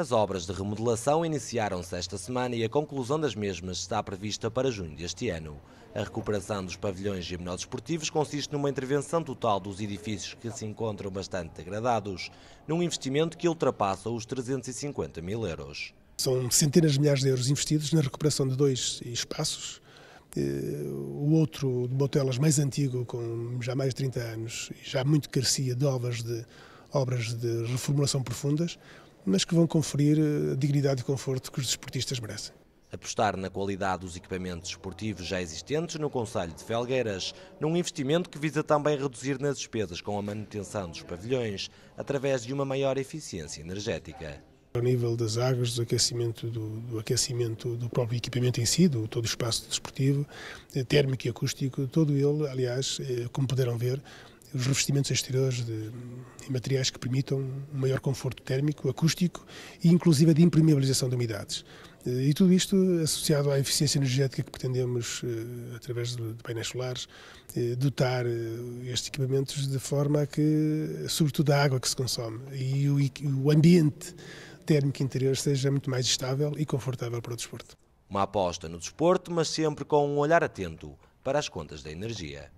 As obras de remodelação iniciaram-se esta semana e a conclusão das mesmas está prevista para junho deste ano. A recuperação dos pavilhões gimnodesportivos consiste numa intervenção total dos edifícios que se encontram bastante degradados, num investimento que ultrapassa os 350 mil euros. São centenas de milhares de euros investidos na recuperação de dois espaços, eh, o outro de Botelas mais antigo, com já mais de 30 anos, já muito carecia de obras de, obras de reformulação profundas mas que vão conferir eh, a dignidade e conforto que os desportistas merecem. Apostar na qualidade dos equipamentos esportivos já existentes no Conselho de Felgueiras, num investimento que visa também reduzir nas despesas com a manutenção dos pavilhões, através de uma maior eficiência energética. Ao nível das águas, do aquecimento do, do aquecimento do próprio equipamento em si, do, todo o espaço desportivo, eh, térmico e acústico, todo ele, aliás, eh, como puderam ver, os revestimentos exteriores de, e materiais que permitam um maior conforto térmico, acústico e inclusive de impermeabilização de umidades. Eh, e tudo isto associado à eficiência energética que pretendemos, eh, através de painéis solares, eh, dotar estes equipamentos de forma a que, sobretudo a água que se consome e o ambiente térmico interior seja muito mais estável e confortável para o desporto. Uma aposta no desporto, mas sempre com um olhar atento para as contas da energia.